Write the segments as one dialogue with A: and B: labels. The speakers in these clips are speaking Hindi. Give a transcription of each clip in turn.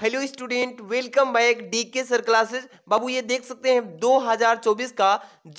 A: hello student welcome back D K sir classes बाबू ये देख सकते हैं 2024 का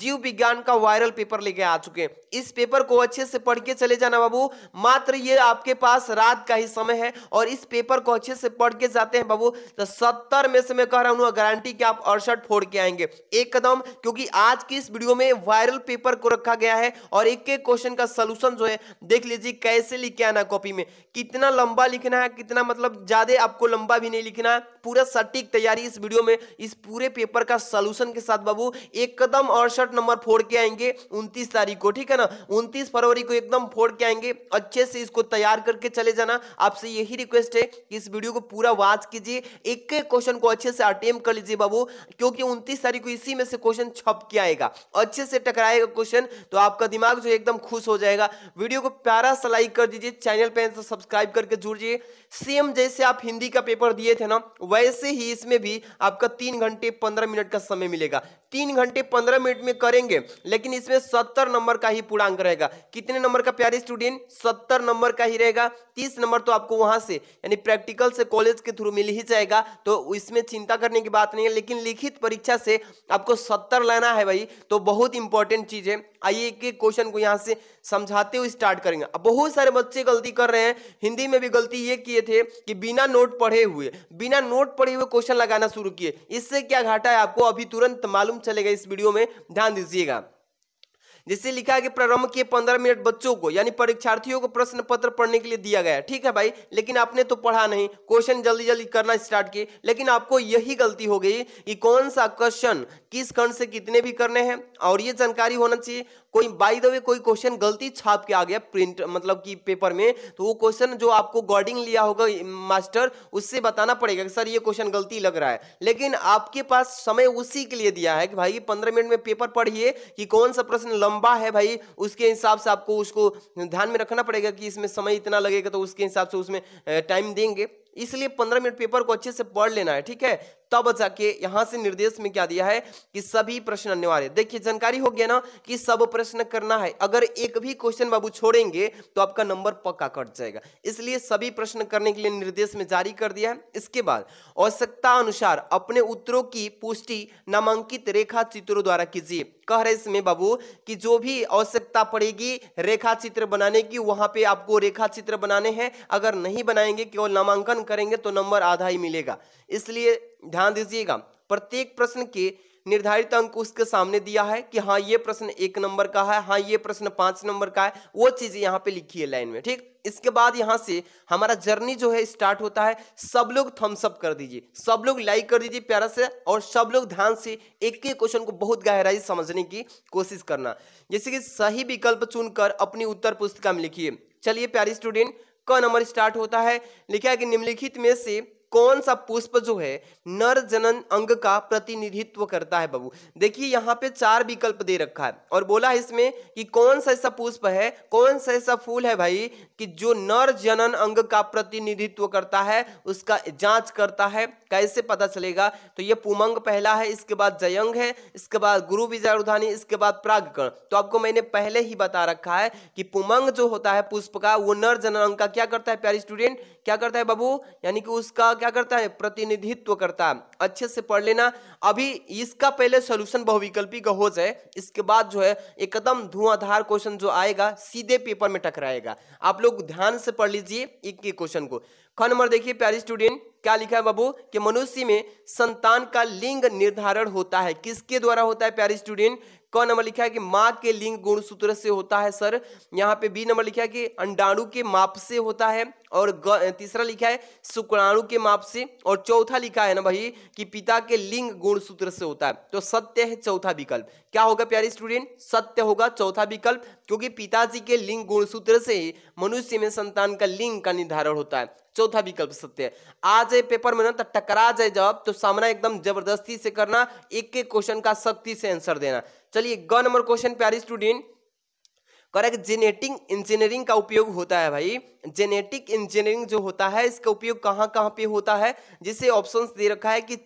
A: जीव विज्ञान का वायरल पेपर लेके आ चुके हैं इस पेपर को अच्छे से पढ़ के चले जाना बाबू मात्र ये आपके पास रात का ही समय है और इस पेपर को अच्छे से पढ़ के जाते हैं बाबू तो सत्तर में से मैं कह रहा हूँ गारंटी कि आप अड़सठ फोड़ के आएंगे एक कदम क्योंकि आज की इस वीडियो में वायरल पेपर को रखा गया है और एक एक क्वेश्चन का सोल्यूशन जो है देख लीजिए कैसे लिख के आना कॉपी में कितना लंबा लिखना है कितना मतलब ज्यादा आपको लंबा भी नहीं लिखना है पूरा सटीक तैयारी इस वीडियो में इस पूरे पेपर का सोल्यूशन के साथ बाबू एकदम शर्ट नंबर फोड़ के आएंगे उनतीस तारीख को ठीक है ना उनतीस फरवरी को एकदम फोड़ के आएंगे अच्छे से इसको तैयार करके चले जाना आपसे यही रिक्वेस्ट है कि इस वीडियो को पूरा वाच कीजिए एक एक क्वेश्चन को अच्छे से अटेम कर लीजिए बाबू क्योंकि उनतीस तारीख को इसी में से क्वेश्चन छप के आएगा अच्छे से टकराएगा क्वेश्चन तो आपका दिमाग जो एकदम खुश हो जाएगा वीडियो को प्यारा सा लाइक कर दीजिए चैनल पर सब्सक्राइब करके जुड़िए सेम जैसे आप हिंदी का पेपर दिए थे ना वैसे ही इसमें भी आपका तीन घंटे पंद्रह मिनट का समय मिलेगा तीन घंटे पंद्रह मिनट में करेंगे लेकिन इसमें सत्तर नंबर का ही पूर्णांक रहेगा कितने नंबर का प्यारे स्टूडेंट सत्तर नंबर का ही रहेगा तीस नंबर तो आपको वहां से यानी प्रैक्टिकल से कॉलेज के थ्रू मिल ही जाएगा तो इसमें चिंता करने की बात नहीं है लेकिन लिखित परीक्षा से आपको सत्तर लाना है भाई तो बहुत इंपॉर्टेंट चीज है आइए एक एक क्वेश्चन को यहाँ से समझाते हुए स्टार्ट करेंगे अब बहुत सारे बच्चे गलती कर रहे हैं हिंदी में भी गलती ये किए थे कि बिना नोट पढ़े हुए बिना नोट पढ़े हुए क्वेश्चन लगाना शुरू किए इससे क्या घाटा है आपको अभी तुरंत मालूम चलेगा इस वीडियो में ध्यान दीजिएगा जैसे लिखा है कि प्रारंभ के पंद्रह मिनट बच्चों को यानी परीक्षार्थियों को प्रश्न पत्र पढ़ने के लिए दिया गया ठीक है भाई लेकिन आपने तो पढ़ा नहीं क्वेश्चन जल्दी जल्दी करना स्टार्ट किए लेकिन आपको यही गलती हो गई कि कौन सा क्वेश्चन किस खंड से कितने भी करने हैं और ये जानकारी होना चाहिए कोई बाई द वे कोई क्वेश्चन गलती छाप के आ गया प्रिंट मतलब कि पेपर में तो वो क्वेश्चन जो आपको गॉर्डिंग लिया होगा मास्टर उससे बताना पड़ेगा कि सर ये क्वेश्चन गलती लग रहा है लेकिन आपके पास समय उसी के लिए दिया है कि भाई पंद्रह मिनट में पेपर पढ़िए कि कौन सा प्रश्न लंबा है भाई उसके हिसाब से आपको उसको ध्यान में रखना पड़ेगा कि इसमें समय इतना लगेगा तो उसके हिसाब से उसमें टाइम देंगे इसलिए पंद्रह मिनट पेपर को अच्छे से पढ़ लेना है ठीक है तब जाके यहां से निर्देश में क्या दिया है कि सभी प्रश्न अनिवार्य देखिए जानकारी हो गया ना कि सब प्रश्न करना है अगर एक भी क्वेश्चन बाबू छोड़ेंगे तो आपका नंबर पक्का कट जाएगा इसलिए सभी प्रश्न करने के लिए निर्देश में जारी कर दिया है इसके बाद आवश्यकता अनुसार अपने उत्तरों की पुष्टि नामांकित रेखा चित्रों द्वारा कीजिए कह रहे इसमें बाबू कि जो भी आवश्यकता पड़ेगी रेखा चित्र बनाने की वहां पे आपको रेखा चित्र बनाने हैं अगर नहीं बनाएंगे केवल नामांकन करेंगे तो नंबर आधा ही मिलेगा इसलिए ध्यान दीजिएगा प्रत्येक प्रश्न के निर्धारित अंक उसके सामने दिया है कि हाँ ये प्रश्न एक नंबर का है हाँ ये प्रश्न पांच नंबर का है वो चीज यहाँ पे लिखी है लाइन में ठीक इसके बाद यहाँ से हमारा जर्नी जो है स्टार्ट होता है सब लोग थम्सअप कर दीजिए सब लोग लाइक कर दीजिए प्यारा से और सब लोग ध्यान से एक एक क्वेश्चन को बहुत गहराई समझने की कोशिश करना जैसे कि सही विकल्प चुनकर अपनी उत्तर पुस्तिका में लिखिए चलिए प्यारे स्टूडेंट क नंबर स्टार्ट होता है लिखा है कि निम्नलिखित में से कौन सा पुष्प जो है नर जनन अंग का प्रतिनिधित्व करता है बाबू देखिए यहाँ पे चार विकल्प दे रखा है और बोला है इसमें कि कौन सा ऐसा पुष्प है कौन सा ऐसा फूल है भाई कि जो नर जनन अंग का प्रतिनिधित्व करता है उसका जांच करता है कैसे पता चलेगा तो ये पुमंग पहला है इसके बाद जयंग है इसके बाद गुरु विजयधानी इसके बाद प्रागकण तो आपको मैंने पहले ही बता रखा है कि पुमंग जो होता है पुष्प का वो नर जनन अंग का क्या करता है प्यारी स्टूडेंट क्या करता है बाबू यानी कि उसका क्या करता है प्रतिनिधित्व करता है अच्छे से पढ़ लेना अभी इसका पहले सोल्यूशन बहुविकल्पी का हो जाए इसके बाद जो है एकदम धुआंधार क्वेश्चन जो आएगा सीधे पेपर में टकराएगा आप लोग ध्यान से पढ़ लीजिए एक एक क्वेश्चन को ख नंबर देखिए प्यारी स्टूडेंट क्या लिखा है बाबू कि मनुष्य में संतान का लिंग निर्धारण होता है किसके द्वारा होता है प्यारी स्टूडेंट क नंबर लिखा है कि माँ के लिंग गुण सूत्र से होता है सर यहाँ पे बी नंबर लिखा है कि अंडाणु के माप से होता है और तीसरा लिखा है शुक्राणु के माप से और चौथा लिखा है ना भाई कि पिता के लिंग गुण सूत्र से होता है तो सत्य है चौथा विकल्प क्या होगा प्यारे स्टूडेंट सत्य होगा चौथा विकल्प क्योंकि पिताजी के लिंग गुण सूत्र से ही मनुष्य में संतान का लिंग का निर्धारण होता है चौथा विकल्प सत्य है आ जाए पेपर में ना तो टकरा जाए जवाब तो सामना एकदम जबरदस्ती से करना एक एक क्वेश्चन का सख्ती से आंसर देना चलिए ग नंबर क्वेश्चन प्यारी स्टूडेंट करेक्ट जेनेटिक इंजीनियरिंग का उपयोग होता है भाई जेनेटिक इंजीनियरिंग जो होता है इसका उपयोग कहाँ कहाँ पे होता है जिसे ऑप्शंस दे रखा है कि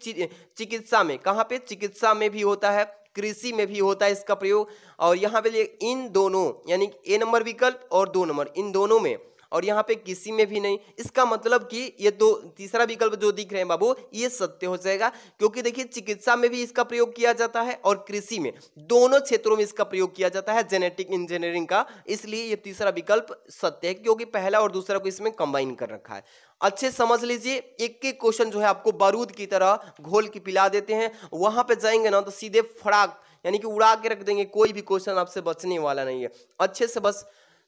A: चिकित्सा में कहाँ पे चिकित्सा में भी होता है कृषि में भी होता है इसका प्रयोग और यहाँ पे इन दोनों यानी ए नंबर विकल्प और दो नंबर इन दोनों में और यहाँ पे किसी में भी नहीं इसका मतलब कि ये दो तीसरा विकल्प जो दिख रहे हैं बाबू ये सत्य हो जाएगा क्योंकि देखिए चिकित्सा में भी इसका प्रयोग किया जाता है और कृषि में दोनों क्षेत्रों में इसका प्रयोग किया जाता है जेनेटिक इंजीनियरिंग का इसलिए ये तीसरा विकल्प सत्य है क्योंकि पहला और दूसरा को इसमें कंबाइन कर रखा है अच्छे समझ लीजिए एक एक क्वेश्चन जो है आपको बारूद की तरह घोल की पिला देते हैं वहां पर जाएंगे ना तो सीधे फड़ाक यानी कि उड़ा के रख देंगे कोई भी क्वेश्चन आपसे बचने वाला नहीं है अच्छे से बस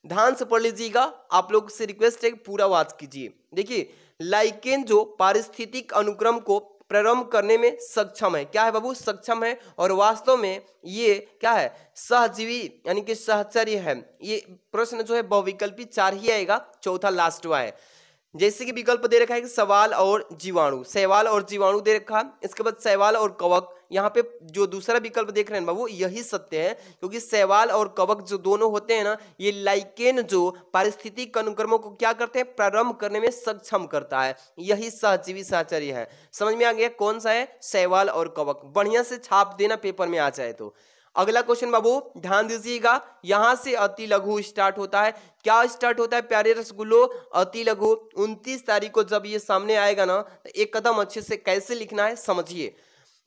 A: ध्यान से पढ़ लीजिएगा आप लोग से रिक्वेस्ट है पूरा वाच कीजिए देखिए लाइकेन जो पारिस्थितिक अनुक्रम को प्रारंभ करने में सक्षम है क्या है बाबू सक्षम है और वास्तव में ये क्या है सहजीवी यानी कि सहचर्य है ये प्रश्न जो है बहुविकल्पी चार ही आएगा चौथा लास्ट हुआ है जैसे कि विकल्प दे रखा है कि सवाल और जीवाणु सवाल और जीवाणु दे रखा इसके बाद सवाल और कवक यहाँ पे जो दूसरा विकल्प देख रहे हैं बाबू यही सत्य है क्योंकि सवाल और कवक जो दोनों होते हैं ना ये लाइकेन जो पारिस्थितिक अनुक्रमों को क्या करते हैं प्रारंभ करने में सक्षम करता है यही सहजीवी साचर्य है समझ में आ गया कौन सा है सवाल और कवक बढ़िया से छाप देना पेपर में आ जाए तो अगला क्वेश्चन बाबू ध्यान दीजिएगा यहां से अति लघु स्टार्ट होता है क्या स्टार्ट होता है प्यारे रसगुल्लो अति लघु उनतीस तारीख को जब ये सामने आएगा ना तो एक कदम अच्छे से कैसे लिखना है समझिए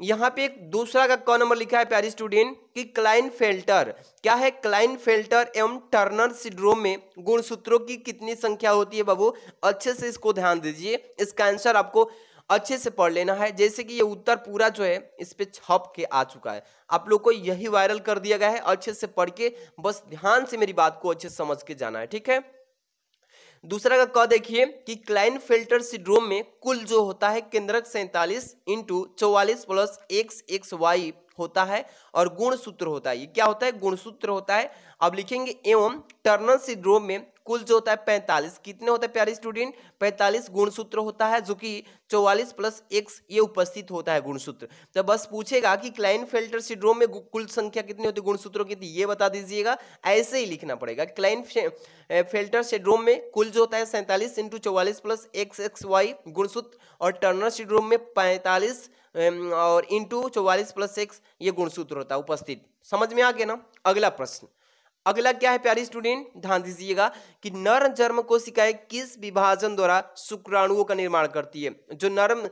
A: यहाँ पे एक दूसरा का क नंबर लिखा है प्यारी स्टूडेंट कि क्लाइन फेल्टर क्या है क्लाइन फेल्टर एवं टर्नर सिड्रोम में गुणसूत्रों की कितनी संख्या होती है बाबू अच्छे से इसको ध्यान दीजिए इसका आंसर आपको अच्छे से पढ़ लेना है जैसे कि ये उत्तर पूरा जो है इस पर छप के आ चुका है आप लोग को यही वायरल कर दिया गया है अच्छे से पढ़ के बस ध्यान से मेरी बात को अच्छे समझ के जाना है ठीक है दूसरा का क देखिए कि क्लाइन फिल्टर सिड्रोम में कुल जो होता है केंद्रक सैंतालीस इंटू चौवालीस प्लस एक्स एक्स वाई होता है और गुणसूत्र होता है ये क्या होता है गुणसूत्र होता है अब लिखेंगे एवं टर्नल सिड्रोम में कुल जो होता है पैंतालीस कितने होते हैं प्यारे स्टूडेंट पैंतालीस गुणसूत्र होता है जो कि चौवालीस प्लस एक्स ये उपस्थित होता है गुणसूत्र तो बस पूछेगा कि क्लाइन फेल्टर सिड्रोम में कुल संख्या कितनी होती है गुणसूत्रों की तो ये बता दीजिएगा ऐसे ही लिखना पड़ेगा क्लाइन फेल्टर सिड्रोम में कुल जो होता है सैंतालीस इंटू चौवालीस प्लस एक्स एक्स वाई गुणसूत्र और टर्नर सिड्रोम में पैंतालीस और इंटू चौवालीस प्लस एक्स ये गुणसूत्र होता है उपस्थित समझ में आ गया ना अगला प्रश्न अगला क्या है प्यारे स्टूडेंट ध्यान दीजिएगा कि नर जर्म कोशिकाएं किस विभाजन द्वारा शुक्राणुओं का निर्माण करती है जो नर्म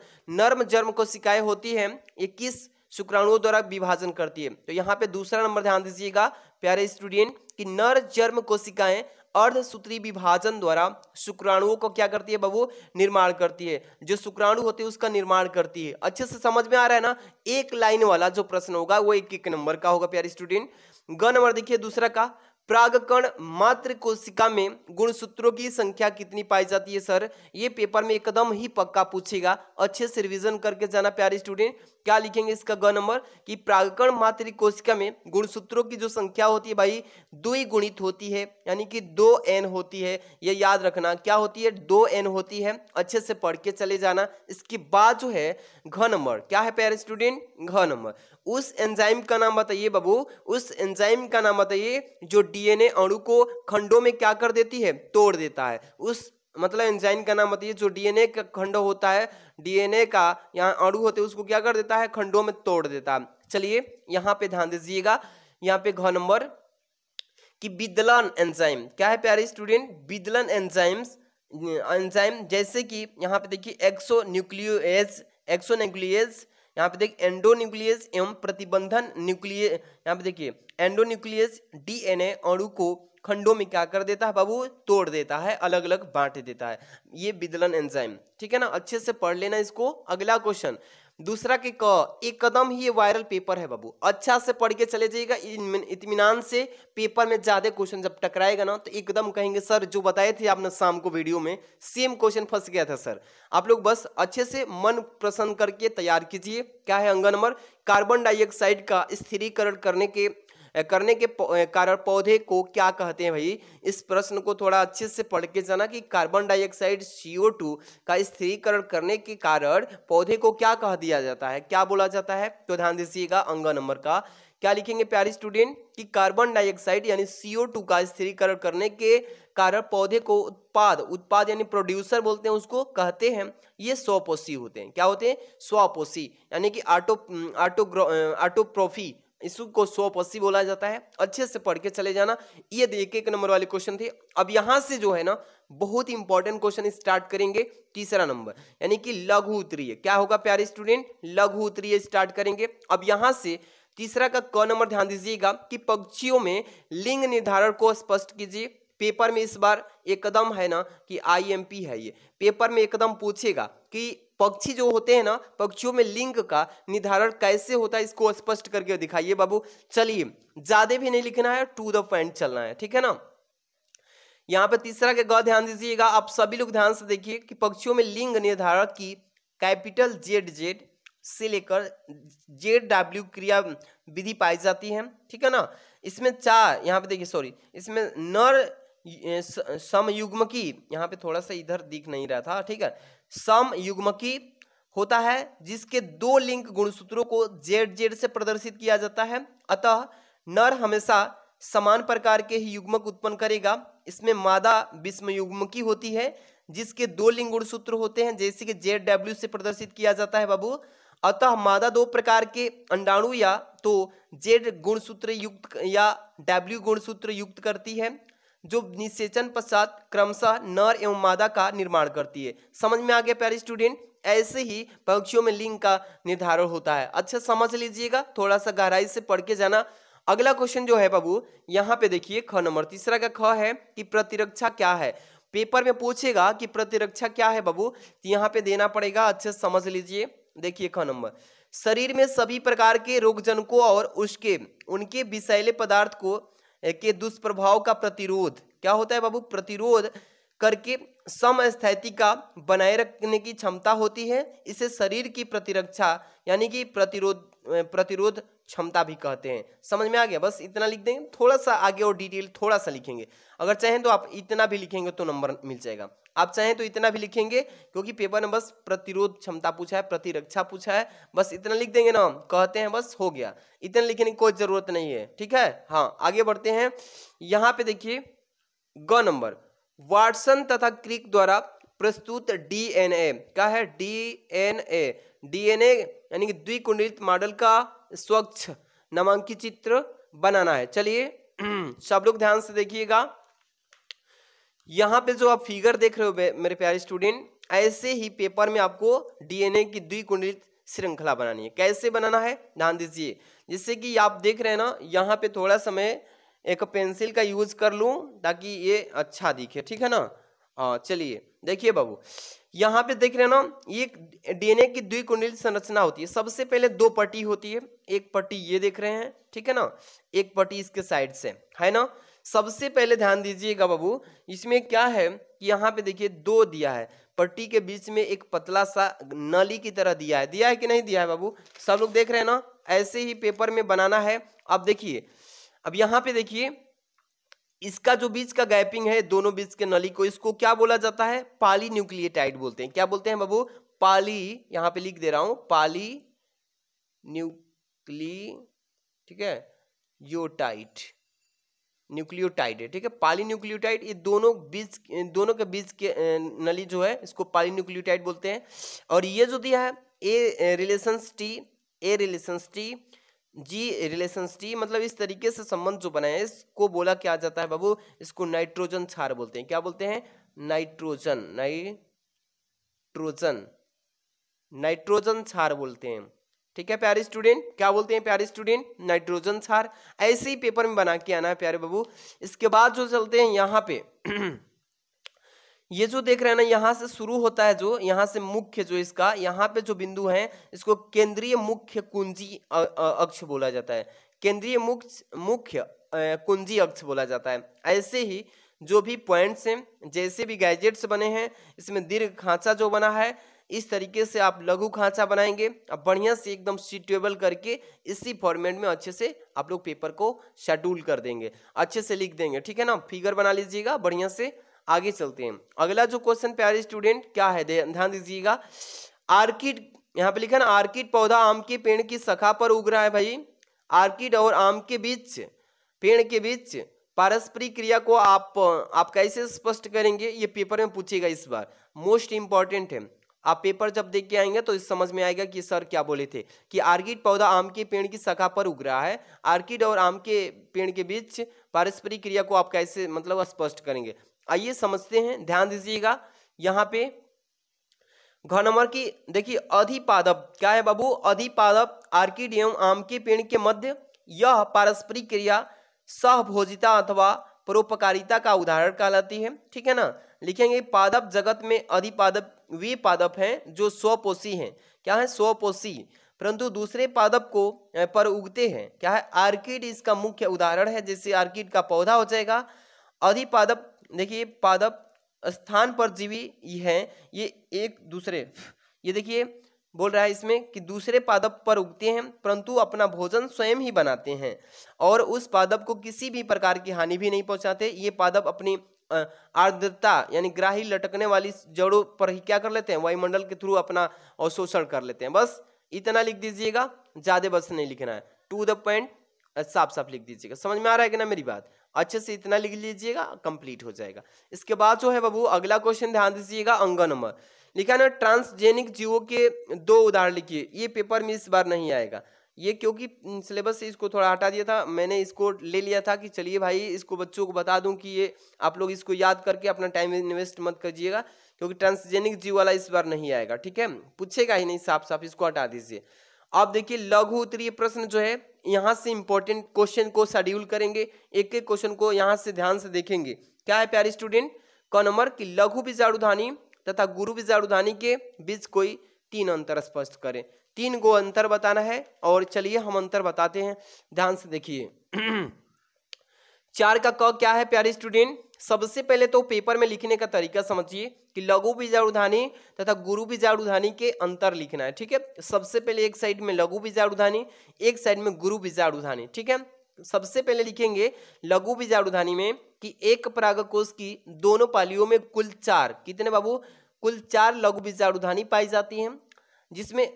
A: नर्म जर्म कोशिकाएं होती हैं ये किस शुक्राणुओं द्वारा विभाजन करती है तो यहाँ पे दूसरा नंबर ध्यान दीजिएगा प्यारे स्टूडेंट कि नर जर्म कोशिकाएं अर्धसूत्री विभाजन द्वारा शुक्राणुओं को क्या करती है बाबू निर्माण करती है जो शुक्राणु होते हैं उसका निर्माण करती है अच्छे से समझ में आ रहा है ना एक लाइन वाला जो प्रश्न होगा वो एक एक नंबर का होगा प्यारे स्टूडेंट ग नंबर देखिए दूसरा का प्रागकण मात्र कोशिका में गुणसूत्रों की संख्या कितनी पाई जाती है सर ये पेपर में एकदम ही पक्का पूछेगा अच्छे से रिवीजन करके जाना प्यारे स्टूडेंट क्या लिखेंगे इसका ग नंबर कि प्रागकण मात्र कोशिका में गुणसूत्रों की जो संख्या होती है भाई दो ही गुणित होती है यानी कि दो एन होती है ये याद रखना क्या होती है दो एन होती है अच्छे से पढ़ के चले जाना इसके बाद जो है घ नंबर क्या है प्यारे स्टूडेंट घ नंबर उस एंजाइम का नाम बताइए बाबू उस एंजाइम का नाम बताइए जो डीएनए अणु को खंडों में क्या कर देती है तोड़ देता है उस मतलब एंजाइम का नाम बताइए जो डीएनए का खंड होता है डीएनए का यहाँ अणु होते हैं उसको क्या कर देता है खंडों में तोड़ देता है चलिए यहाँ पे ध्यान दीजिएगा यहाँ पे घ नंबर कि बिदलन एंजाइम क्या है प्यारे स्टूडेंट बिदलन एंजाइम्स एंजाइम जैसे कि यहाँ पे देखिए एक्सो न्यूक्लियोएज एक्सो न्यूक्लियस यहाँ पे देखिए न्यूक्लियस एवं प्रतिबंधन न्यूक्लिय यहाँ पे देखिए एंडो एंडोन्यूक्लियस डीएनए अणु को खंडों में क्या कर देता है बाबू तोड़ देता है अलग अलग बांट देता है ये विदलन एंजाइम ठीक है ना अच्छे से पढ़ लेना इसको अगला क्वेश्चन दूसरा के क एकदम ही ये वायरल पेपर है बाबू अच्छा से पढ़ के चले जाइएगा इतमान से पेपर में ज़्यादा क्वेश्चन जब टकराएगा ना तो एकदम कहेंगे सर जो बताए थे आपने शाम को वीडियो में सेम क्वेश्चन फंस गया था सर आप लोग बस अच्छे से मन प्रसन्न करके तैयार कीजिए क्या है अंगन नंबर कार्बन डाइऑक्साइड का स्थिरीकरण करने के करने के कारण पौधे को क्या कहते हैं भाई इस प्रश्न को थोड़ा अच्छे से पढ़ के जाना कि कार्बन डाइऑक्साइड सीओ टू का स्थिरीकरण करने के कारण पौधे को क्या कह दिया जाता है क्या बोला जाता है तो ध्यान दीजिएगा अंगा नंबर का क्या लिखेंगे प्यारे स्टूडेंट कि कार्बन डाइऑक्साइड यानी ओ टू का स्थिरीकरण करने के कारण पौधे को उत्पाद उत्पाद यानी प्रोड्यूसर बोलते हैं उसको कहते हैं ये स्वपोषी होते हैं क्या होते हैं स्वपोषी यानी कि आटो आटो आटोप्रोफी इसको सौ पस्सी बोला जाता है अच्छे से पढ़ के चले जाना ये एक एक नंबर वाले क्वेश्चन थे अब यहाँ से जो है ना बहुत इंपॉर्टेंट क्वेश्चन स्टार्ट करेंगे तीसरा नंबर यानी कि लघु उत्तरीय क्या होगा प्यारे स्टूडेंट लघु उत्तरीय स्टार्ट करेंगे अब यहाँ से तीसरा का क नंबर ध्यान दीजिएगा कि पक्षियों में लिंग निर्धारण को स्पष्ट कीजिए पेपर में इस बार एकदम है ना कि आईएमपी है ये पेपर में एकदम पूछेगा कि पक्षी जो होते हैं ना पक्षियों में लिंग का निर्धारण कैसे होता है इसको स्पष्ट करके दिखाइए बाबू चलिए ज्यादा भी नहीं लिखना है टू द पॉइंट चलना है ठीक है ना यहाँ पे तीसरा के ग ध्यान दीजिएगा आप सभी लोग ध्यान से देखिए कि पक्षियों में लिंग निर्धारक की कैपिटल जेड जेड से लेकर जेड डब्ल्यू क्रिया विधि पाई जाती है ठीक है ना इसमें चार यहाँ पे देखिए सॉरी इसमें नर समयुग्म की यहाँ पे थोड़ा सा इधर दिख नहीं रहा था ठीक है सम युग्मकी होता है जिसके दो लिंक गुणसूत्रों को जेड जेड से प्रदर्शित किया जाता है अतः नर हमेशा समान प्रकार के ही युग्मक उत्पन्न करेगा इसमें मादा विस्म युग्मकी होती है जिसके दो लिंग गुणसूत्र होते हैं जैसे कि जेड डब्ल्यू से प्रदर्शित किया जाता है बाबू अतः मादा दो प्रकार के अंडाणु या तो जेड गुणसूत्र युक्त या डब्ल्यू गुणसूत्र युक्त करती है जो निषेचन पश्चात क्रमशः नर एवं मादा का निर्माण करती है समझ में आ गया प्यारे स्टूडेंट ऐसे ही पक्षियों में लिंग का निर्धारण होता है अच्छा समझ लीजिएगा थोड़ा सा गहराई से पढ़ के जाना अगला क्वेश्चन जो है बाबू यहाँ पे देखिए ख नंबर तीसरा का ख है कि प्रतिरक्षा क्या है पेपर में पूछेगा कि प्रतिरक्षा क्या है बाबू तो यहाँ पे देना पड़ेगा अच्छे से समझ लीजिए देखिए ख नंबर शरीर में सभी प्रकार के रोगजनकों और उसके उनके विषैले पदार्थ को के दुष्प्रभाव का प्रतिरोध क्या होता है बाबू प्रतिरोध करके समस्थिति का बनाए रखने की क्षमता होती है इसे शरीर की प्रतिरक्षा यानी कि प्रतिरोध प्रतिरोध क्षमता भी कहते हैं समझ में आ गया बस इतना लिख देंगे थोड़ा सा आगे और डिटेल थोड़ा सा लिखेंगे अगर चाहें तो आप इतना भी लिखेंगे तो नंबर मिल जाएगा आप चाहें तो इतना भी लिखेंगे क्योंकि पेपर में बस प्रतिरोध क्षमता पूछा है प्रतिरक्षा पूछा है बस इतना लिख देंगे ना हम कहते हैं बस हो गया इतना लिखने की कोई ज़रूरत नहीं है ठीक है हाँ आगे बढ़ते हैं यहाँ पे देखिए ग नंबर वाटसन तथा क्रिक द्वारा प्रस्तुत डीएनए क्या है डीएनए डीएनए यानी कि द्विकुंडलित मॉडल का स्वच्छ नामांकित चित्र बनाना है चलिए सब लोग ध्यान से देखिएगा यहाँ पे जो आप फिगर देख रहे हो मेरे प्यारे स्टूडेंट ऐसे ही पेपर में आपको डीएनए की द्विकुंडलित श्रृंखला बनानी है कैसे बनाना है ध्यान दीजिए जिससे कि आप देख रहे हैं ना यहाँ पे थोड़ा समय एक पेंसिल का यूज कर लूँ ताकि ये अच्छा दिखे ठीक है ना हाँ, चलिए देखिए बाबू यहाँ पे देख रहे हैं ना ये डीएनए की कुंडली संरचना होती है सबसे पहले दो पट्टी होती है एक पट्टी ये देख रहे हैं ठीक है ना एक पट्टी इसके साइड से है ना सबसे पहले ध्यान दीजिएगा बाबू इसमें क्या है कि यहाँ पे देखिए दो दिया है पट्टी के बीच में एक पतला सा नली की तरह दिया है दिया है कि नहीं दिया है बाबू सब लोग देख रहे हैं ना ऐसे ही पेपर में बनाना है अब देखिए अब यहाँ पे देखिए इसका जो बीच का गैपिंग है दोनों बीच के नली को इसको क्या बोला जाता है पाली न्यूक्लियोटाइड बोलते हैं क्या बोलते हैं बाबू पाली यहां पे लिख दे रहा हूं पाली न्यूक्ली ठीक है योटाइट न्यूक्लियोटाइड है ठीक है पाली न्यूक्लियोटाइड ये दोनों बीज दोनों के बीज के नली जो है इसको पाली न्यूक्लियोटाइड बोलते हैं और ये जो दिया है A relation T A relation T G relation T मतलब इस तरीके से संबंध जो बनाए इसको बोला क्या जाता है बाबू इसको नाइट्रोजन क्षार बोलते हैं क्या बोलते हैं नाइट्रोजन नाइट्रोजन नाइट्रोजन क्षार बोलते हैं ठीक है प्यारे स्टूडेंट क्या बोलते हैं प्यारे स्टूडेंट नाइट्रोजन क्षार ऐसे ही पेपर में बना के आना है प्यारे बाबू इसके बाद जो चलते हैं यहाँ पे ये जो देख रहे हैं ना यहाँ से शुरू होता है जो यहाँ से मुख्य जो इसका यहाँ पे जो बिंदु है इसको केंद्रीय मुख्य कुंजी अक्ष बोला जाता है केंद्रीय मुख्य मुख्य कुंजी अक्ष बोला जाता है ऐसे ही जो भी पॉइंट्स हैं जैसे भी गैजेट्स बने हैं इसमें दीर्घ खांचा जो बना है इस तरीके से आप लघु खांचा बनाएंगे अब बढ़िया से एकदम सीटेबल करके इसी फॉर्मेट में अच्छे से आप लोग पेपर को शेड्यूल कर देंगे अच्छे से लिख देंगे ठीक है ना फिगर बना लीजिएगा बढ़िया से आगे चलते हैं अगला जो क्वेश्चन प्यारे स्टूडेंट क्या है ध्यान दीजिएगा आर्किड यहाँ पे लिखा ना आर्किड पौधा आम के पेड़ की शाखा पर उग रहा है भाई आर्किड और आम के बीच पेड़ के बीच पारस्परिक क्रिया को आप आप कैसे स्पष्ट करेंगे ये पेपर में पूछेगा इस बार मोस्ट इंपॉर्टेंट है आप पेपर जब देख के आएंगे तो इस समझ में आएगा कि सर क्या बोले थे कि आर्किड पौधा आम के पेड़ की शाखा पर उग रहा है आर्किड और आम के पेड़ के बीच पारस्परिक क्रिया को आप कैसे मतलब स्पष्ट करेंगे आइए समझते हैं ध्यान दीजिएगा यहाँ पे घ नंबर की देखिए अधिपादप क्या है बाबू अधिपादप आर्किडियम आम के पेड़ के मध्य यह पारस्परिक क्रिया सहभोजिता अथवा परोपकारिता का उदाहरण कहलाती है ठीक है ना लिखेंगे पादप जगत में अधिपादप वे पादप हैं जो स्वपोषी हैं क्या है स्वपोषी परंतु दूसरे पादप को पर उगते हैं क्या है आर्किड इसका मुख्य उदाहरण है जिससे आर्किड का पौधा हो जाएगा अधिपादप देखिए पादप स्थान पर जीवी हैं ये एक दूसरे ये देखिए बोल रहा है इसमें कि दूसरे पादप पर उगते हैं परंतु अपना भोजन स्वयं ही बनाते हैं और उस पादप को किसी भी प्रकार की हानि भी नहीं पहुंचाते ये पादप अपनी आर्द्रता यानी ग्राही लटकने वाली जड़ों पर ही क्या कर लेते हैं वायुमंडल के थ्रू अपना अवशोषण कर लेते हैं बस इतना लिख दीजिएगा ज़्यादा बस नहीं लिखना है टू द पॉइंट साफ साफ लिख दीजिएगा समझ में आ रहा है कि ना मेरी बात अच्छे से इतना लिख लीजिएगा कंप्लीट हो जाएगा इसके बाद जो है बाबू अगला क्वेश्चन ध्यान दीजिएगा अंग नंबर लिखा ना ट्रांसजेनिक जीवों के दो उदाहरण लिखिए ये पेपर में इस बार नहीं आएगा ये क्योंकि सिलेबस से इसको थोड़ा हटा दिया था मैंने इसको ले लिया था कि चलिए भाई इसको बच्चों को बता दूं कि ये आप लोग इसको याद करके अपना टाइम इन्वेस्ट मत करिएगा क्योंकि ट्रांसजेनिक जीव वाला इस बार नहीं आएगा ठीक है पूछेगा ही नहीं साफ साफ इसको हटा दीजिए अब देखिए लघु उत्तरीय प्रश्न जो है यहाँ से इंपॉर्टेंट क्वेश्चन को शेड्यूल करेंगे एक एक क्वेश्चन को यहाँ से ध्यान से देखेंगे क्या है प्यारे स्टूडेंट क नंबर की लघु बीजाणुधानी तथा गुरु बीजाणुधानी के बीच कोई तीन अंतर स्पष्ट करें तीन गो अंतर बताना है और चलिए हम अंतर बताते हैं ध्यान से देखिए चार का क क्या है प्यारे स्टूडेंट सबसे पहले तो पेपर में लिखने का तरीका समझिए कि लघु बीजाणुधानी तथा गुरु बीजाणुधानी के अंतर लिखना है ठीक है सबसे पहले एक साइड में लघु बीजाणुधानी एक साइड में गुरु बीजाणुधानी ठीक है सबसे पहले लिखेंगे लघु बीजाणुधानी में कि एक पराग कोष की दोनों पालियों में कुल चार कितने बाबू कुल चार लघु धानी पाई जाती है जिसमें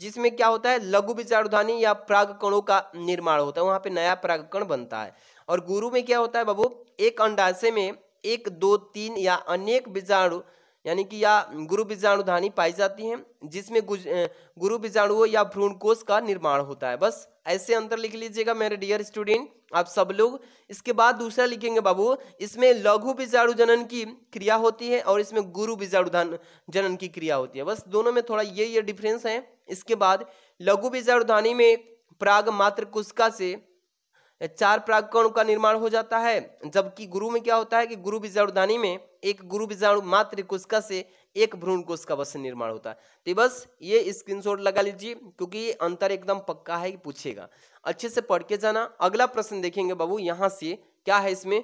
A: जिसमें क्या होता है लघु धानी या प्राग कणों का निर्माण होता है वहां पे नया प्राग कण बनता है और गुरु में क्या होता है बाबू एक अंडाशय में एक दो तीन या अनेक बीजाणु यानी कि या गुरु बीजाणुधानी पाई जाती हैं जिसमें गुरु बीजाणुओं या भ्रूण कोष का निर्माण होता है बस ऐसे अंतर लिख लीजिएगा मेरे डियर स्टूडेंट आप सब लोग इसके बाद दूसरा लिखेंगे बाबू इसमें लघु बीजाणु जनन की क्रिया होती है और इसमें गुरु बीजाणुधान जनन की क्रिया होती है बस दोनों में थोड़ा ये ये डिफरेंस है इसके बाद लघु बीजाणुधानी में प्राग मात्र कुशका से चार प्रागकणों का निर्माण हो जाता है जबकि गुरु में क्या होता है कि गुरु बीजाणुधानी में एक गुरु बीजाणु मात्र कोशिका से एक भ्रूण कोशिका बस निर्माण होता है तो बस ये स्क्रीनशॉट लगा लीजिए क्योंकि ये अंतर एकदम पक्का है कि पूछेगा अच्छे से पढ़ के जाना अगला प्रश्न देखेंगे बाबू यहाँ से क्या है इसमें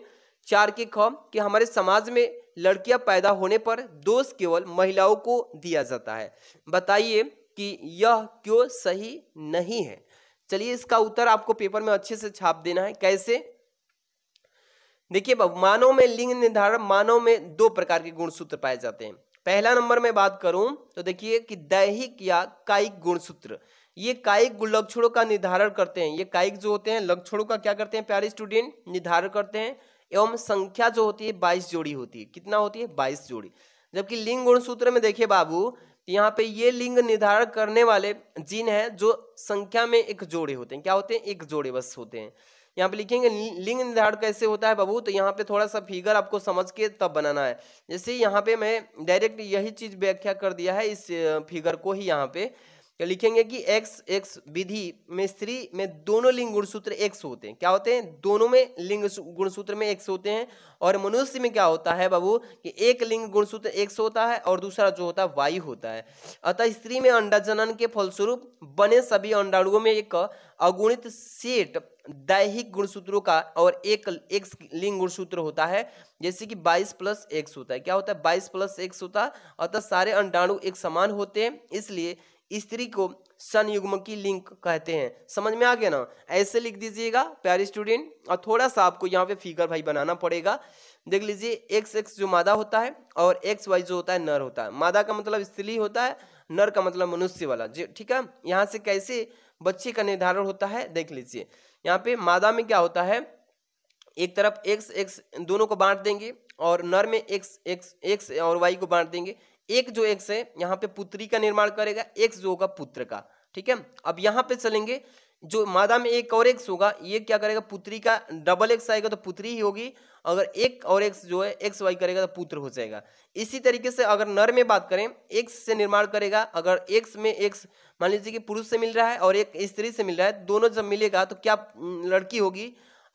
A: चार के ख कि हमारे समाज में लड़कियां पैदा होने पर दोष केवल महिलाओं को दिया जाता है बताइए कि यह क्यों सही नहीं है चलिए इसका उत्तर आपको पेपर में अच्छे से छाप देना है कैसे देखिए मानव में लिंग निर्धारण मानव में दो प्रकार के गुणसूत्र पाए जाते हैं पहला नंबर में बात करूं तो देखिए कि दैहिक या कायिक गुणसूत्र ये कायिक लक्षणों का निर्धारण करते हैं ये कायिक जो होते हैं लक्षणों का क्या करते हैं प्यारे स्टूडेंट निर्धारण करते हैं एवं संख्या जो होती है बाईस जोड़ी होती है कितना होती है बाईस जोड़ी जबकि लिंग गुणसूत्र में देखिए बाबू यहाँ पे ये लिंग निर्धारण करने वाले जीन है जो संख्या में एक जोड़े होते हैं क्या होते हैं एक जोड़े बस होते हैं यहाँ पे लिखेंगे लिंग निर्धारण कैसे होता है बाबू तो यहाँ पे थोड़ा सा फिगर आपको समझ के तब बनाना है जैसे यहाँ पे मैं डायरेक्ट यही चीज व्याख्या कर दिया है इस फिगर को ही यहाँ पे क्या लिखेंगे कि एक्स एक्स विधि में स्त्री में दोनों लिंग गुणसूत्र एक्स होते हैं क्या होते हैं दोनों में लिंग गुणसूत्र में एक्स होते हैं और मनुष्य में क्या होता है बाबू कि एक लिंग गुणसूत्र x होता है और दूसरा जो होता है y होता है अतः स्त्री में अंडा जनन के फलस्वरूप बने सभी अंडाणुओं में एक अगुणित सेट दैहिक गुणसूत्रों का और एक x लिंग गुणसूत्र होता है जैसे कि 22 प्लस एक्स होता है क्या होता है 22 प्लस एक्स होता है अतः सारे अंडाणु एक समान होते हैं इसलिए स्त्री को संयुग्म की लिंक कहते हैं समझ में आ गया ना ऐसे लिख दीजिएगा प्यारे स्टूडेंट और थोड़ा सा आपको यहाँ पे फिगर भाई बनाना पड़ेगा देख लीजिए एक्स एक्स जो मादा होता है और एक्स वाई जो होता है नर होता है मादा का मतलब स्त्री होता है नर का मतलब मनुष्य वाला जी ठीक है यहाँ से कैसे बच्चे का निर्धारण होता है देख लीजिए यहाँ पे मादा में क्या होता है एक तरफ एक्स एक्स दोनों को बांट देंगे और नर में एक्स एक्स एक्स और वाई को बांट देंगे एक जो एक्स है यहाँ पे पुत्री का निर्माण करेगा एक्स जो होगा पुत्र का ठीक है अब यहाँ पे चलेंगे जो मादा में एक और एक्स होगा ये क्या करेगा पुत्री का डबल एक्स आएगा तो पुत्री ही होगी अगर एक और एक्स जो है एक्स वाई करेगा तो पुत्र हो जाएगा इसी तरीके से अगर नर में बात करें एक्स से निर्माण करेगा अगर एक्स में एक्स मान लीजिए कि पुरुष से मिल रहा है और एक स्त्री से मिल रहा है दोनों जब मिलेगा तो क्या लड़की होगी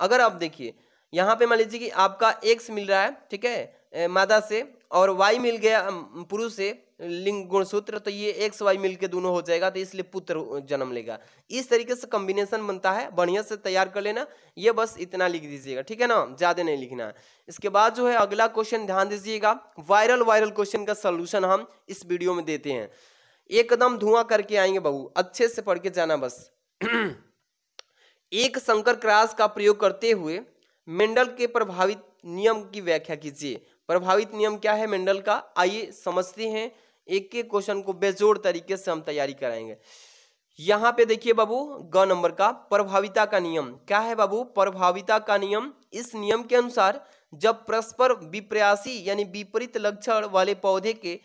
A: अगर आप देखिए यहाँ पे मान लीजिए कि आपका एक्स मिल रहा है ठीक है मादा से और वाई मिल गया पुरुष से लिंग गुणसूत्र तो ये एक्स वाई मिल के दोनों हो जाएगा तो इसलिए पुत्र जन्म लेगा इस तरीके से कॉम्बिनेशन बनता है बढ़िया से तैयार कर लेना ये बस इतना लिख दीजिएगा ठीक है ना ज़्यादा नहीं लिखना है इसके बाद जो है अगला क्वेश्चन ध्यान दीजिएगा वायरल वायरल क्वेश्चन का सोल्यूशन हम इस वीडियो में देते हैं एकदम धुआं करके आएंगे बहू अच्छे से पढ़ के जाना बस एक संकर क्रास का प्रयोग करते हुए मेंडल के प्रभावित नियम की व्याख्या कीजिए प्रभावित नियम क्या है मेंडल का आइए समझते हैं एक एक क्वेश्चन को बेजोड़ तरीके से हम तैयारी कराएंगे यहाँ पे देखिए बाबू ग नंबर का प्रभाविता का नियम क्या है बाबू प्रभाविता का नियम इस नियम के अनुसार जब परस्पर विप्रयासी यानी विपरीत लक्षण वाले पौधे के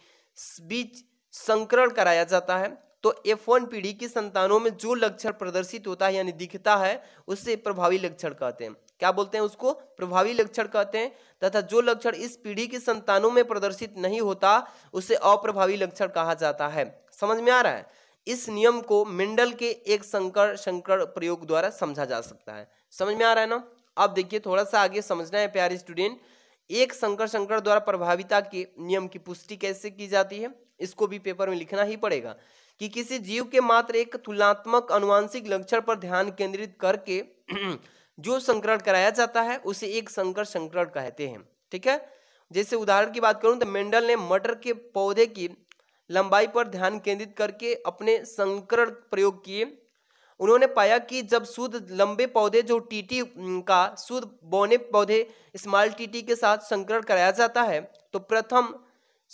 A: बीच संकरण कराया जाता है तो एफ वन पीढ़ी की संतानों में जो लक्षण प्रदर्शित होता है यानी दिखता है उससे प्रभावी लक्षण कहते हैं क्या बोलते हैं उसको प्रभावी लक्षण कहते हैं तथा जो लक्षण इस पीढ़ी की संतानों में प्रदर्शित नहीं होता उसे अप्रभावी लक्षण कहा जाता है समझ में आ रहा है इस नियम को मिंडल के एक संकर संकर प्रयोग द्वारा समझा जा सकता है समझ में आ रहा है ना अब देखिए थोड़ा सा आगे समझना है प्यारे स्टूडेंट एक संकर संकर द्वारा प्रभाविता के नियम की पुष्टि कैसे की जाती है इसको भी पेपर में लिखना ही पड़ेगा कि किसी जीव के मात्र एक तुलनात्मक अनुवांशिक लक्षण पर ध्यान केंद्रित करके जो संकरण कराया जाता है उसे एक संकर संकरण कहते हैं ठीक है जैसे उदाहरण की बात करूं तो मेंडल ने मटर के पौधे की लंबाई पर ध्यान केंद्रित करके अपने संकरण प्रयोग किए उन्होंने पाया कि जब शुद्ध लंबे पौधे जो टीटी का शुद्ध बोने पौधे स्मॉल टीटी के साथ संकरण कराया जाता है तो प्रथम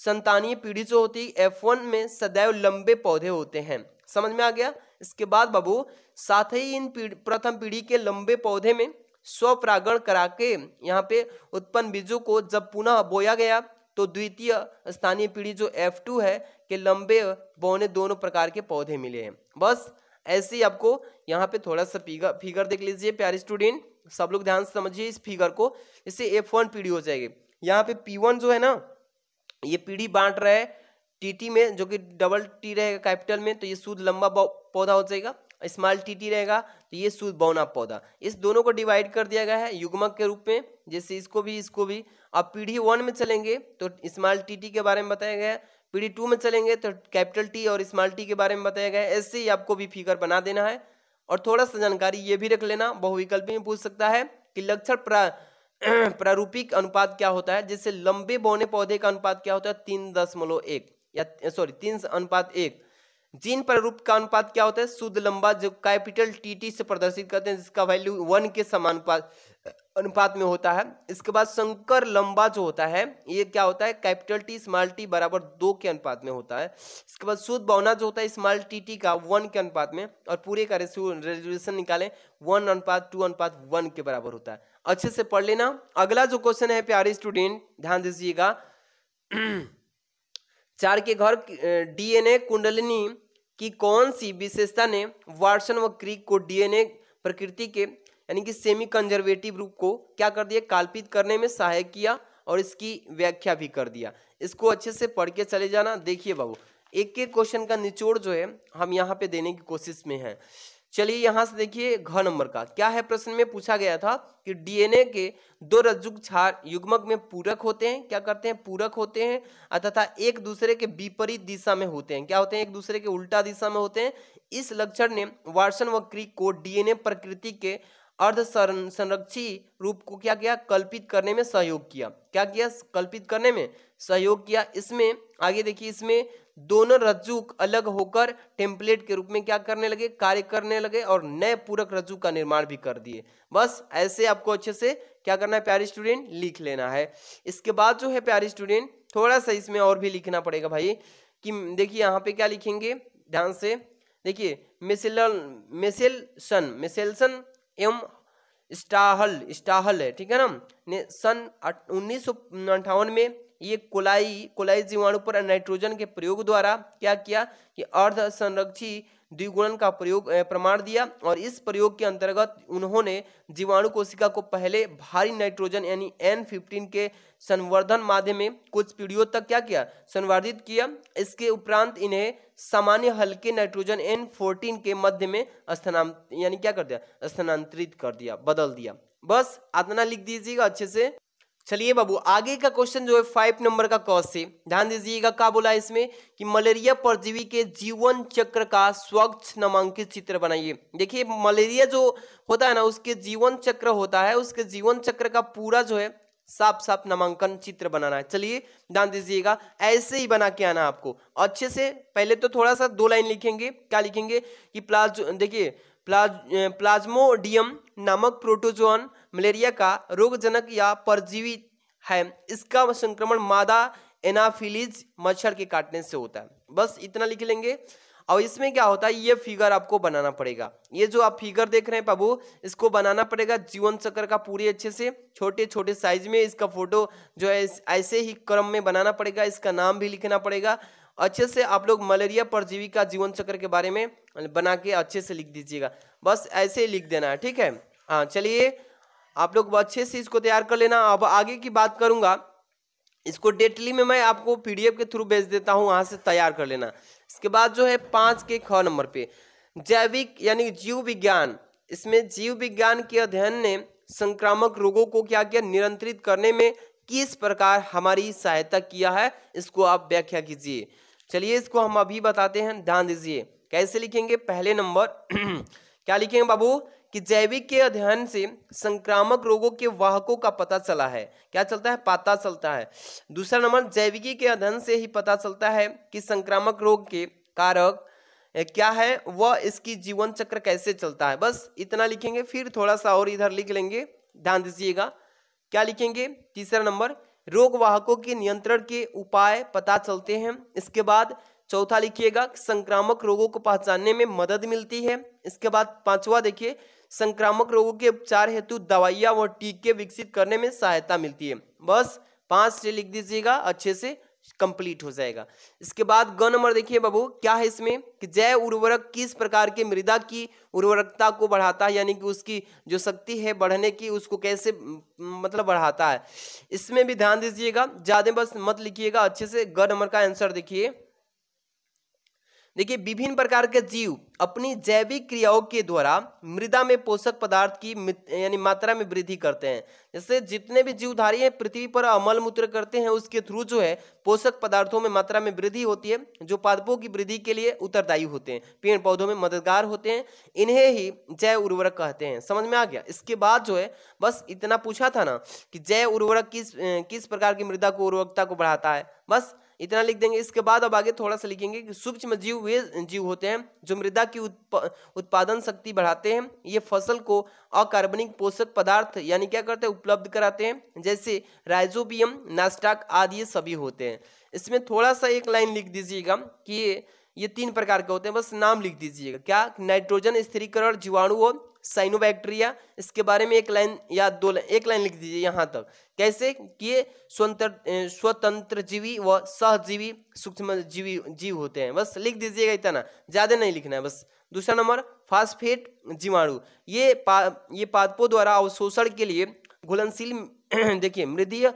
A: संतानीय पीढ़ी जो होती है एफ में सदैव लंबे पौधे होते हैं समझ में आ गया इसके बाद बाबू साथ ही इन पीड़, प्रथम पीढ़ी के लंबे पौधे में स्वपरागण करा के यहाँ पे उत्पन्न बीजों को जब पुनः बोया गया तो द्वितीय स्थानीय पीढ़ी जो F2 है के लंबे बोने दोनों प्रकार के पौधे मिले हैं बस ऐसे ही आपको यहाँ पे थोड़ा सा फिगर फिगर देख लीजिए प्यारे स्टूडेंट सब लोग ध्यान से समझिए इस फिगर को इससे F1 पीढ़ी हो जाएगी यहाँ पे P1 जो है ना ये पीढ़ी बांट रहा है टीटी में जो कि डबल टी रहेगा कैपिटल में तो ये सूद लंबा पौधा हो जाएगा स्मॉल टी टी रहेगा तो ये सूद बौना पौधा इस दोनों को डिवाइड कर दिया गया है युग्मक के रूप में जैसे इसको भी इसको भी अब पीढ़ी वन में चलेंगे तो स्मॉल टी टी के बारे में बताया गया है पीढ़ी टू में चलेंगे तो कैपिटल टी और स्मॉल टी के बारे में बताया गया है ऐसे ही आपको भी फिगर बना देना है और थोड़ा सा जानकारी ये भी रख लेना बहुविकल्पी में पूछ सकता है कि लक्षण प्रा प्रारूपिक अनुपात क्या होता है जैसे लंबे बौने पौधे का अनुपात क्या होता है तीन दशमलव एक या सॉरी तीन अनुपात एक जीन प्ररूप का अनुपात क्या होता है शुद्ध लंबा जो कैपिटल टी टी से प्रदर्शित करते हैं जिसका वैल्यू वन के समानुपात अनुपात में होता है इसके बाद संकर लंबा जो होता है ये क्या होता है कैपिटल टी स्मॉल टी बराबर दो के अनुपात में होता है इसके बाद शुद्ध बौना जो होता है स्मॉल टी टी का वन के अनुपात में और पूरे का रेजोल्यूशन निकालें वन अनुपात टू अनुपात वन के बराबर होता है अच्छे से पढ़ लेना अगला जो क्वेश्चन है प्यारे स्टूडेंट ध्यान दीजिएगा चार के घर डीएनए कुंडलिनी की कौन सी विशेषता ने वार्सन व क्रिक को डीएनए प्रकृति के यानी कि सेमी कंजर्वेटिव रूप को क्या कर दिया काल्पित करने में सहायक किया और इसकी व्याख्या भी कर दिया इसको अच्छे से पढ़ के चले जाना देखिए बाबू एक एक क्वेश्चन का निचोड़ जो है हम यहाँ पे देने की कोशिश में हैं चलिए यहां से देखिए घ नंबर का क्या है प्रश्न में पूछा गया था कि डीएनए के दो रज्जु क्षार युग्मक में पूरक होते हैं क्या करते हैं पूरक होते हैं तथा एक दूसरे के विपरीत दिशा में होते हैं क्या होते हैं एक दूसरे के उल्टा दिशा में होते हैं इस लक्षण ने वार्सन व क्रिक को डीएनए प्रकृति के अर्ध संरक्षी रूप को क्या किया कल्पित करने में सहयोग किया क्या किया कल्पित करने में सहयोग किया इसमें आगे देखिए इसमें दोनों रज्जु अलग होकर टेम्पलेट के रूप में क्या करने लगे कार्य करने लगे और नए पूरक रज्जु का निर्माण भी कर दिए बस ऐसे आपको अच्छे से क्या करना है प्यारे स्टूडेंट लिख लेना है इसके बाद जो है प्यारे स्टूडेंट थोड़ा सा इसमें और भी लिखना पड़ेगा भाई कि देखिए यहाँ पे क्या लिखेंगे ध्यान से देखिए मिसेल मिसेलसन मिसेलसन एवं स्टाहल स्टाहल है ठीक है ना सन उन्नीस में ये कोलाई कोलाई जीवाणु पर नाइट्रोजन के प्रयोग द्वारा क्या किया कि अर्ध द्विगुणन का प्रयोग प्रमाण दिया और इस प्रयोग के अंतर्गत उन्होंने जीवाणु कोशिका को पहले भारी नाइट्रोजन यानी एन फिफ्टीन के संवर्धन माध्यम में कुछ पीढ़ियों तक क्या किया संवर्धित किया इसके उपरांत इन्हें सामान्य हल्के नाइट्रोजन एन फोर्टीन के मध्य में स्थानांत यानी क्या कर दिया स्थानांतरित कर दिया बदल दिया बस आतना लिख दीजिएगा अच्छे से चलिए बाबू आगे का क्वेश्चन जो है फाइव नंबर का कॉज से ध्यान दीजिएगा क्या बोला इसमें कि मलेरिया परजीवी के जीवन चक्र का स्वच्छ नामांकित चित्र बनाइए देखिए मलेरिया जो होता है ना उसके जीवन चक्र होता है उसके जीवन चक्र का पूरा जो है साफ साफ नामांकन चित्र बनाना है चलिए ध्यान दीजिएगा ऐसे ही बना के आना आपको अच्छे से पहले तो थोड़ा सा दो लाइन लिखेंगे क्या लिखेंगे कि प्लाज देखिए प्लाज प्लाज्मोडियम नामक प्रोटोजोन मलेरिया का रोगजनक या परजीवी है इसका संक्रमण मादा एनाफिलीज मच्छर के काटने से होता है बस इतना लिख लेंगे और इसमें क्या होता है ये फिगर आपको बनाना पड़ेगा ये जो आप फिगर देख रहे हैं बाबू इसको बनाना पड़ेगा जीवन चक्र का पूरे अच्छे से छोटे छोटे साइज में इसका फोटो जो है ऐसे ही क्रम में बनाना पड़ेगा इसका नाम भी लिखना पड़ेगा अच्छे से आप लोग मलेरिया परजीवी का जीवन चक्र के बारे में बना के अच्छे से लिख दीजिएगा बस ऐसे ही लिख देना है ठीक है हाँ चलिए आप लोग अच्छे से इसको तैयार कर लेना अब आगे की बात करूंगा इसको डेटली में मैं आपको पीडीएफ के थ्रू भेज देता हूँ वहां से तैयार कर लेना इसके बाद जो है पांच के ख नंबर पे जैविक यानी जीव विज्ञान इसमें जीव विज्ञान के अध्ययन ने संक्रामक रोगों को क्या किया नियंत्रित करने में किस प्रकार हमारी सहायता किया है इसको आप व्याख्या कीजिए चलिए इसको हम अभी बताते हैं ध्यान दीजिए कैसे लिखेंगे पहले नंबर क्या लिखेंगे बाबू कि जैविक के अध्ययन से संक्रामक रोगों के वाहकों का पता चला है क्या चलता है पता चलता है दूसरा नंबर जैविकी के अध्ययन से ही पता चलता है कि संक्रामक रोग के कारक क्या है वह इसकी जीवन चक्र कैसे चलता है बस इतना लिखेंगे फिर थोड़ा सा और इधर लिख लेंगे ध्यान दीजिएगा क्या लिखेंगे तीसरा नंबर रोग वाहकों के नियंत्रण के उपाय पता चलते हैं इसके बाद चौथा लिखिएगा संक्रामक रोगों को पहचानने में मदद मिलती है इसके बाद पांचवा देखिए संक्रामक रोगों के उपचार हेतु दवाइयाँ व टीके विकसित करने में सहायता मिलती है बस पाँच से लिख दीजिएगा अच्छे से कंप्लीट हो जाएगा इसके बाद ग नंबर देखिए बाबू क्या है इसमें कि जैव उर्वरक किस प्रकार के मृदा की उर्वरकता को बढ़ाता है यानी कि उसकी जो शक्ति है बढ़ने की उसको कैसे मतलब बढ़ाता है इसमें भी ध्यान दीजिएगा ज़्यादा बस मत लिखिएगा अच्छे से ग नंबर का आंसर देखिए देखिए विभिन्न प्रकार के जीव अपनी जैविक क्रियाओं के द्वारा मृदा में पोषक पदार्थ की यानी मात्रा में वृद्धि करते हैं जैसे जितने भी जीवधारी हैं पृथ्वी पर अमल मूत्र करते हैं उसके थ्रू जो है पोषक पदार्थों में मात्रा में वृद्धि होती है जो पादपों की वृद्धि के लिए उत्तरदायी होते हैं पेड़ पौधों में मददगार होते हैं इन्हें ही जैव उर्वरक कहते हैं समझ में आ गया इसके बाद जो है बस इतना पूछा था ना कि जैव उर्वरक किस किस प्रकार की मृदा को उर्वरकता को बढ़ाता है बस इतना लिख देंगे इसके बाद अब आगे थोड़ा सा लिखेंगे कि सूक्ष्म जीव वे जीव होते हैं जो मृदा की उत्पा उत्पादन शक्ति बढ़ाते हैं ये फसल को अकार्बनिक पोषक पदार्थ यानी क्या करते हैं उपलब्ध कराते हैं जैसे राइजोबियम नास्टाक आदि ये सभी होते हैं इसमें थोड़ा सा एक लाइन लिख दीजिएगा कि ये तीन प्रकार के होते हैं बस नाम लिख दीजिएगा क्या नाइट्रोजन स्थिरीकरण जीवाणु और साइनोबैक्टीरिया इसके बारे में एक लाइन या दो लाइन एक लाइन लिख दीजिए यहाँ तक कैसे कि ये स्वतंत्र स्वतंत्र जीवी व सहजीवी सूक्ष्म जीवी जीव होते हैं बस लिख दीजिएगा इतना ज़्यादा नहीं लिखना है बस दूसरा नंबर फास्फेट जीवाणु ये पा ये पादपों द्वारा अवशोषण के लिए घुलनशील देखिए मृदीय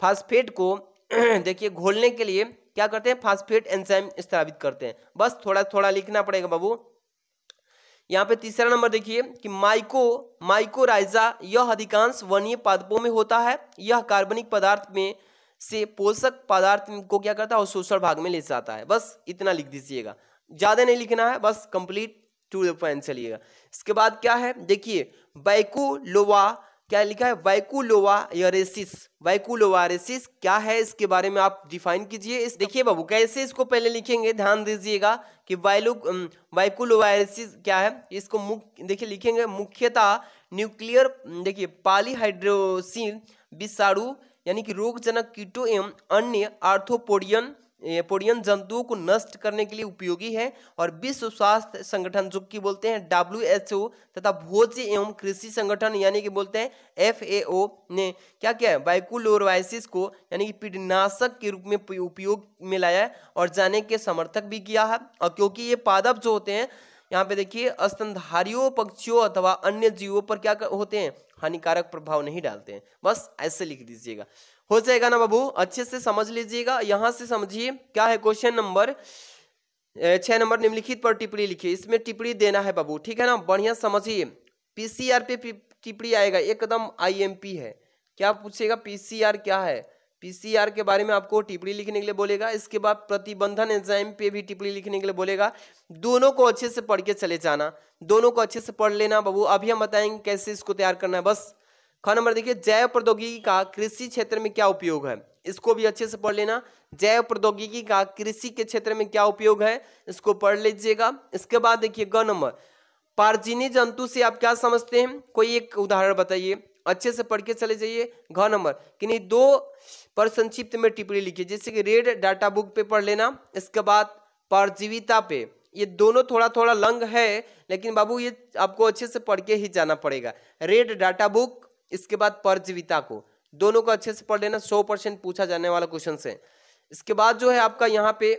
A: फास्फेट को देखिए घोलने के लिए क्या करते हैं फास्फेट एंजाइम स्थापित करते हैं बस थोड़ा थोड़ा लिखना पड़ेगा बाबू यहाँ पे तीसरा नंबर देखिए कि माइको माइकोराइजा यह अधिकांश वनीय पादपों में होता है यह कार्बनिक पदार्थ में से पोषक पदार्थ को क्या करता है और शोषण भाग में ले जाता है बस इतना लिख दीजिएगा ज़्यादा नहीं लिखना है बस कंप्लीट टू द पॉइंट चलिएगा इसके बाद क्या है देखिए बैकुलोवा क्या लिखा है वैकुलोवा रेसिस वैकुलोवा रेसिस क्या है इसके बारे में आप डिफाइन कीजिए इस देखिए बाबू कैसे इसको पहले लिखेंगे ध्यान दीजिएगा कि वाइलू वाइकुलोवायरसिस क्या है इसको मुख्य देखिए लिखेंगे मुख्यतः न्यूक्लियर देखिए पालीहाइड्रोसिन विषाणु यानी कि रोगजनक कीटो एवं अन्य आर्थोपोडियन पोडियन जंतुओं को नष्ट करने के लिए उपयोगी है और विश्व स्वास्थ्य संगठन जो कि बोलते हैं डब्ल्यू तथा भोज्य एवं कृषि संगठन यानी कि बोलते हैं एफ ने क्या किया है बाइकुलोरवाइसिस को यानी कि कीटनाशक के रूप में उपयोग में लाया है और जाने के समर्थक भी किया है और क्योंकि ये पादप जो होते हैं यहाँ पे देखिए स्तनधारियों पक्षियों अथवा अन्य जीवों पर क्या होते हैं हानिकारक प्रभाव नहीं डालते हैं बस ऐसे लिख दीजिएगा हो जाएगा ना बाबू अच्छे से समझ लीजिएगा यहाँ से समझिए क्या है क्वेश्चन नंबर छः नंबर निम्नलिखित पर टिप्पणी लिखिए इसमें टिप्पणी देना है बाबू ठीक है ना बढ़िया समझिए पीसीआर पे टिप्पणी आएगा एकदम आईएमपी है क्या पूछेगा पीसीआर क्या है पीसीआर के बारे में आपको टिप्पणी लिखने के लिए बोलेगा इसके बाद प्रतिबंधन एंजाइम पे भी टिप्पणी लिखने के लिए बोलेगा दोनों को अच्छे से पढ़ के चले जाना दोनों को अच्छे से पढ़ लेना बाबू अभी हम बताएंगे कैसे इसको तैयार करना है बस ख नंबर देखिए जैव प्रौद्योगिकी का कृषि क्षेत्र में क्या उपयोग है इसको भी अच्छे से पढ़ लेना जैव प्रौद्योगिकी का कृषि के क्षेत्र में क्या उपयोग है इसको पढ़ लीजिएगा इसके बाद देखिए ग नंबर पारजीनी जंतु से आप क्या समझते हैं कोई एक उदाहरण बताइए अच्छे से पढ़ के चले जाइए घ नंबर नहीं दो पर संक्षिप्त में टिप्पणी लिखिए जैसे कि रेड डाटा बुक पे पढ़ लेना इसके बाद परजीविता पे ये दोनों थोड़ा थोड़ा लंग है लेकिन बाबू ये आपको अच्छे से पढ़ के ही जाना पड़ेगा रेड डाटा बुक इसके बाद परजीविता को दोनों को अच्छे से पढ़ लेना सौ परसेंट पूछा जाने वाला क्वेश्चन है इसके बाद जो है आपका यहाँ पे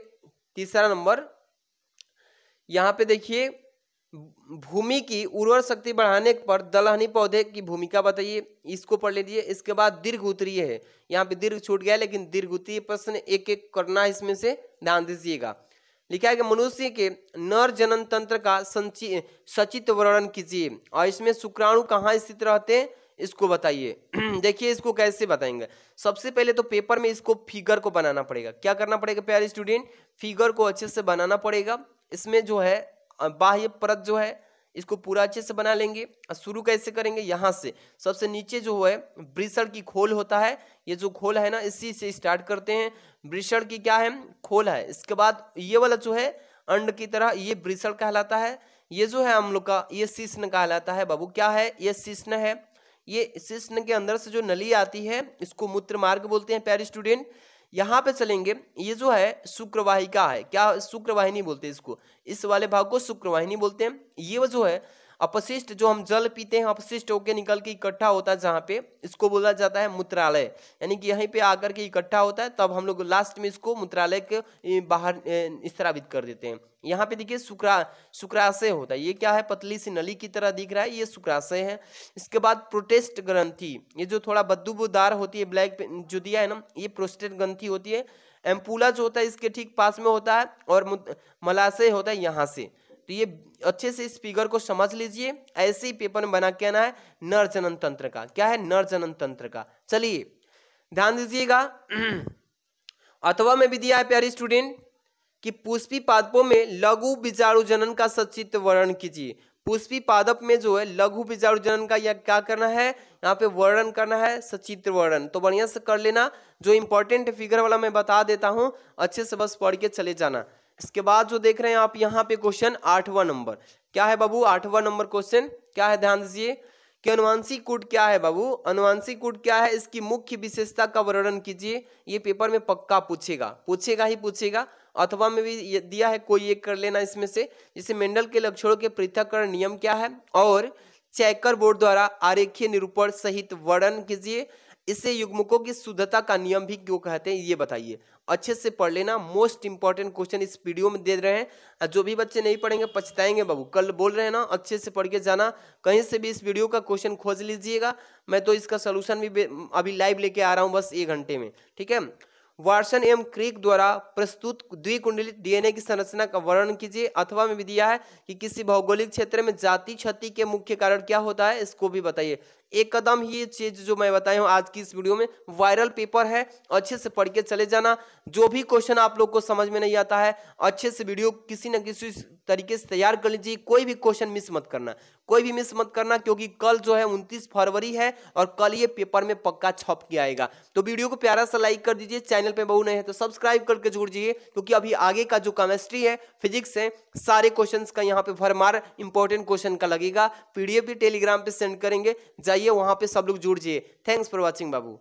A: तीसरा नंबर यहाँ पे देखिए भूमि की उर्वर शक्ति बढ़ाने पर दलहनी पौधे की भूमिका बताइए इसको पढ़ लीजिए इसके बाद दीर्घ उत्तरीय है यहाँ पे दीर्घ छूट गया लेकिन दीर्घ उत्तरीय प्रश्न एक एक करना इसमें से ध्यान दीजिएगा लिखा है कि मनुष्य के नर जनन तंत्र का संचित सचित वर्णन कीजिए और इसमें शुक्राणु कहाँ स्थित रहते हैं इसको बताइए देखिए इसको कैसे बताएंगे सबसे पहले तो पेपर में इसको फिगर को बनाना पड़ेगा क्या करना पड़ेगा प्यारे स्टूडेंट फिगर को अच्छे से बनाना पड़ेगा इसमें जो है बाह्य परत जो है इसको पूरा अच्छे से बना लेंगे शुरू कैसे करेंगे यहाँ से सबसे नीचे जो है वृषण की खोल होता है ये जो खोल है ना इसी से स्टार्ट करते हैं वृषण की क्या है खोल है इसके बाद ये वाला जो है अंड की तरह ये ब्रिसड़ कहलाता है ये जो है हम लोग का ये शिष्ण कहलाता है बाबू क्या है ये शिष्ण है ये शिष्ण के अंदर से जो नली आती है इसको मूत्र मार्ग बोलते हैं प्यारे स्टूडेंट यहाँ पे चलेंगे ये जो है शुक्रवाहिका है क्या शुक्रवाहिनी बोलते हैं इसको इस वाले भाग को शुक्रवाहिनी बोलते हैं ये जो है अपशिष्ट जो हम जल पीते हैं अपशिष्ट होके निकल के इकट्ठा होता है जहाँ पे इसको बोला जाता है मूत्रालय यानी कि यहीं पे आकर के इकट्ठा होता है तब हम लोग लास्ट में इसको मूत्रालय के बाहर स्थापित कर देते हैं यहाँ पे देखिए शुक्रा शुक्राशय होता है ये क्या है पतली सी नली की तरह दिख रहा है ये शुक्राशय है इसके बाद प्रोटेस्ट ग्रंथी ये जो थोड़ा बद्दूबुदार होती है ब्लैक जो दिया है ना ये प्रोस्टेट ग्रंथी होती है एम्पूला जो होता है इसके ठीक पास में होता है और मलाशय होता है यहाँ से तो ये अच्छे से इस फिगर को समझ लीजिए ऐसे ही पेपर में बना के आना है नर जनन तंत्र का क्या है नर जनन तंत्र का चलिए ध्यान दीजिएगा अथवा में भी दिया है प्यारी स्टूडेंट कि पुष्पी पादपों में लघु बीजाणु जनन का सचित वर्णन कीजिए पुष्पी पादप में जो है लघु बीजाणु जनन का यह क्या करना है यहाँ पे वर्णन करना है सचित्र वर्णन तो बढ़िया से कर लेना जो इंपॉर्टेंट फिगर वाला मैं बता देता हूँ अच्छे से बस पढ़ के चले जाना इसके बाद जो देख रहे हैं आप यहाँ पे क्वेश्चन आठवा नंबर क्या है बाबू आठवा नंबर क्वेश्चन क्या है ध्यान दीजिए कि अनुवांशिक कूट क्या है बाबू अनुवांशिक कूट क्या है इसकी मुख्य विशेषता का वर्णन कीजिए ये पेपर में पक्का पूछेगा पूछेगा ही पूछेगा अथवा में भी दिया है कोई एक कर लेना इसमें से जैसे मेंडल के लक्षणों के पृथककरण नियम क्या है और चैकर बोर्ड द्वारा आरेखीय निरूपण सहित वर्णन कीजिए इसे युग्मकों की शुद्धता का नियम भी क्यों कहते हैं ये बताइए अच्छे से पढ़ लेना मोस्ट इंपॉर्टेंट क्वेश्चन इस वीडियो में दे रहे हैं जो भी बच्चे नहीं पढ़ेंगे पछताएंगे बाबू कल बोल रहे हैं ना अच्छे से पढ़ के जाना कहीं से भी इस वीडियो का क्वेश्चन खोज लीजिएगा मैं तो इसका सोल्यूशन भी अभी लाइव लेके आ रहा हूँ बस एक घंटे में ठीक है वार्सन एम क्रिक द्वारा प्रस्तुत द्विकुंडलित डीएनए की संरचना का वर्णन कीजिए अथवा में भी दिया है कि किसी भौगोलिक क्षेत्र में जाति क्षति के मुख्य कारण क्या होता है इसको भी बताइए एक कदम ही चीज जो मैं बताया हूँ आज की इस वीडियो में वायरल पेपर है अच्छे से पढ़ के चले जाना जो भी क्वेश्चन आप लोग को समझ में नहीं आता है अच्छे से वीडियो किसी न किसी तरीके से तैयार कर लीजिए कोई भी क्वेश्चन मिस मत करना कोई भी मिस मत करना क्योंकि कल जो है उनतीस फरवरी है और कल ये पेपर में पक्का छप के आएगा तो वीडियो को प्यारा सा लाइक कर दीजिए चैनल पे बहु नहीं है तो सब्सक्राइब करके जुड़ जाइए क्योंकि अभी आगे का जो केमिस्ट्री है फिजिक्स है सारे क्वेश्चन का यहाँ पे भरमार इंपॉर्टेंट क्वेश्चन का लगेगा पी भी टेलीग्राम पे सेंड करेंगे जाइए वहाँ पर सब लोग जुड़ जाइए थैंक्स फॉर वॉचिंग बाबू